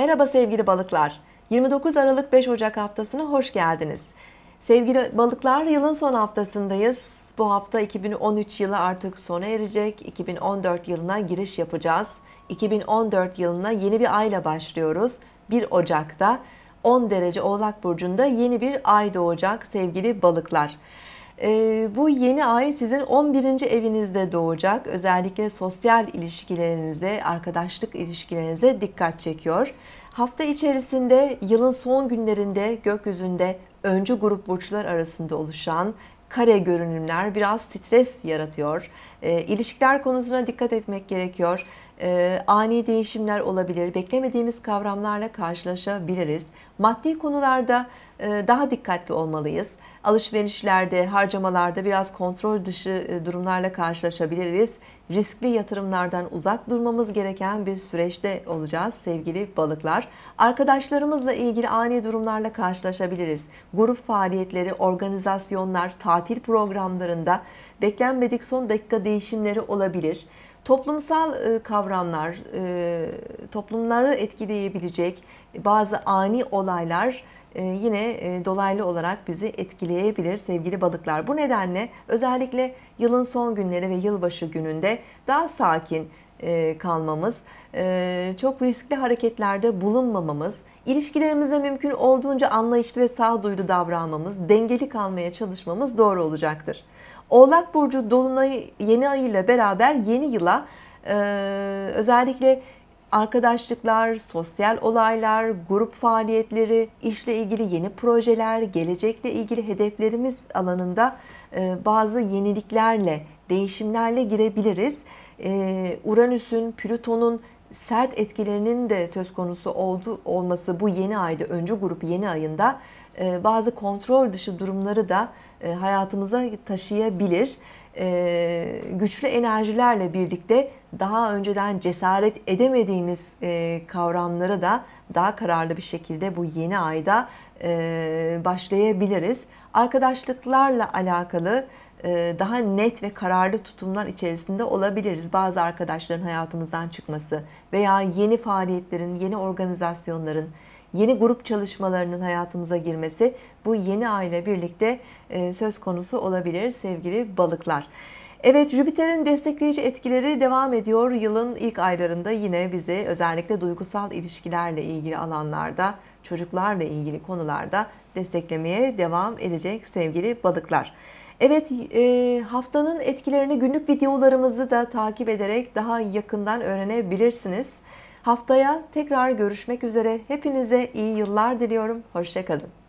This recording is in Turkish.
Merhaba sevgili balıklar. 29 Aralık 5 Ocak haftasına hoş geldiniz. Sevgili balıklar yılın son haftasındayız. Bu hafta 2013 yılı artık sona erecek. 2014 yılına giriş yapacağız. 2014 yılına yeni bir ayla başlıyoruz. 1 Ocak'ta 10 derece Oğlak burcunda yeni bir ay doğacak sevgili balıklar. Ee, bu yeni ay sizin 11. evinizde doğacak. Özellikle sosyal ilişkilerinize, arkadaşlık ilişkilerinize dikkat çekiyor. Hafta içerisinde yılın son günlerinde gökyüzünde öncü grup burçlar arasında oluşan kare görünümler biraz stres yaratıyor. E, ilişkiler konusuna dikkat etmek gerekiyor e, ani değişimler olabilir, beklemediğimiz kavramlarla karşılaşabiliriz. Maddi konularda e, daha dikkatli olmalıyız. Alışverişlerde, harcamalarda biraz kontrol dışı e, durumlarla karşılaşabiliriz. Riskli yatırımlardan uzak durmamız gereken bir süreçte olacağız sevgili balıklar. Arkadaşlarımızla ilgili ani durumlarla karşılaşabiliriz. Grup faaliyetleri, organizasyonlar, tatil programlarında beklenmedik son dakika değişimleri olabilir. Toplumsal e, kavramlar, e, toplumları etkileyebilecek bazı ani olaylar e, yine dolaylı olarak bizi etkileyebilir sevgili balıklar. Bu nedenle özellikle yılın son günleri ve yılbaşı gününde daha sakin, e, kalmamız, e, çok riskli hareketlerde bulunmamamız, ilişkilerimize mümkün olduğunca anlayışlı ve sağduyulu davranmamız, dengeli kalmaya çalışmamız doğru olacaktır. Oğlak Burcu Dolunay yeni ay ile beraber yeni yıla e, özellikle arkadaşlıklar, sosyal olaylar, grup faaliyetleri, işle ilgili yeni projeler, gelecekle ilgili hedeflerimiz alanında bazı yeniliklerle, değişimlerle girebiliriz e, Uranüs'ün, Plüton'un sert etkilerinin de söz konusu oldu olması bu yeni ayda, önce grup yeni ayında e, bazı kontrol dışı durumları da e, hayatımıza taşıyabilir. E, güçlü enerjilerle birlikte daha önceden cesaret edemediğiniz e, kavramlara da daha kararlı bir şekilde bu yeni ayda başlayabiliriz. Arkadaşlıklarla alakalı e, daha net ve kararlı tutumlar içerisinde olabiliriz. Bazı arkadaşların hayatımızdan çıkması veya yeni faaliyetlerin, yeni organizasyonların, yeni grup çalışmalarının hayatımıza girmesi bu yeni aile birlikte e, söz konusu olabilir sevgili balıklar. Evet Jüpiter'in destekleyici etkileri devam ediyor. Yılın ilk aylarında yine bizi özellikle duygusal ilişkilerle ilgili alanlarda, çocuklarla ilgili konularda desteklemeye devam edecek sevgili balıklar. Evet e, haftanın etkilerini günlük videolarımızı da takip ederek daha yakından öğrenebilirsiniz. Haftaya tekrar görüşmek üzere. Hepinize iyi yıllar diliyorum. Hoşçakalın.